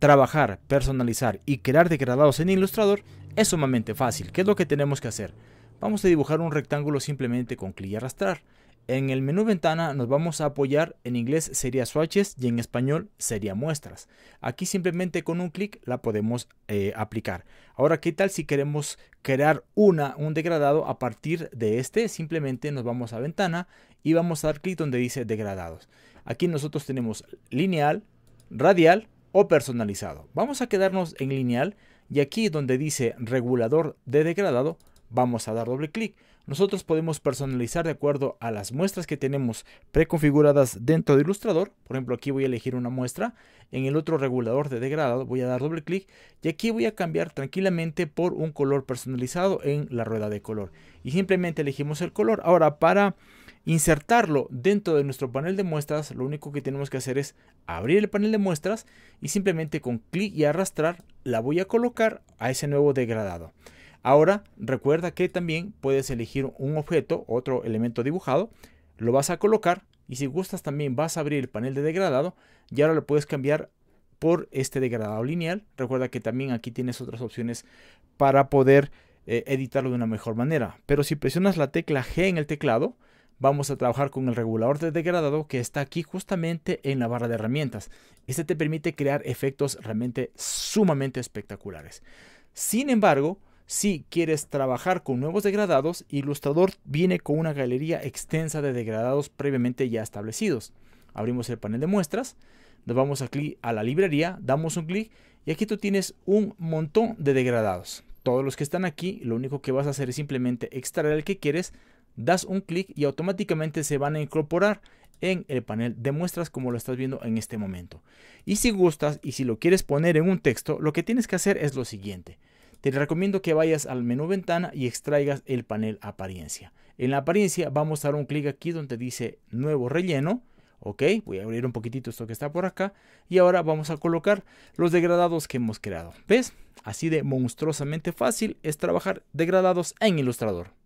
trabajar, personalizar y crear degradados en Illustrator es sumamente fácil. ¿Qué es lo que tenemos que hacer? Vamos a dibujar un rectángulo simplemente con clic y arrastrar. En el menú ventana nos vamos a apoyar, en inglés sería swatches y en español sería muestras. Aquí simplemente con un clic la podemos eh, aplicar. Ahora, ¿qué tal si queremos crear una, un degradado a partir de este? Simplemente nos vamos a ventana y vamos a dar clic donde dice degradados. Aquí nosotros tenemos lineal, radial o personalizado. Vamos a quedarnos en lineal y aquí donde dice regulador de degradado vamos a dar doble clic. Nosotros podemos personalizar de acuerdo a las muestras que tenemos preconfiguradas dentro de ilustrador, Por ejemplo, aquí voy a elegir una muestra. En el otro regulador de degradado voy a dar doble clic. Y aquí voy a cambiar tranquilamente por un color personalizado en la rueda de color. Y simplemente elegimos el color. Ahora, para insertarlo dentro de nuestro panel de muestras, lo único que tenemos que hacer es abrir el panel de muestras y simplemente con clic y arrastrar la voy a colocar a ese nuevo degradado. Ahora recuerda que también puedes elegir un objeto, otro elemento dibujado, lo vas a colocar y si gustas también vas a abrir el panel de degradado y ahora lo puedes cambiar por este degradado lineal. Recuerda que también aquí tienes otras opciones para poder eh, editarlo de una mejor manera. Pero si presionas la tecla G en el teclado, vamos a trabajar con el regulador de degradado que está aquí justamente en la barra de herramientas. Este te permite crear efectos realmente sumamente espectaculares. Sin embargo, si quieres trabajar con nuevos degradados, Illustrator viene con una galería extensa de degradados previamente ya establecidos. Abrimos el panel de muestras, nos vamos clic a la librería, damos un clic y aquí tú tienes un montón de degradados. Todos los que están aquí, lo único que vas a hacer es simplemente extraer el que quieres, das un clic y automáticamente se van a incorporar en el panel de muestras como lo estás viendo en este momento. Y si gustas y si lo quieres poner en un texto, lo que tienes que hacer es lo siguiente. Te recomiendo que vayas al menú ventana y extraigas el panel apariencia. En la apariencia vamos a dar un clic aquí donde dice nuevo relleno. Ok, voy a abrir un poquitito esto que está por acá. Y ahora vamos a colocar los degradados que hemos creado. ¿Ves? Así de monstruosamente fácil es trabajar degradados en Illustrator.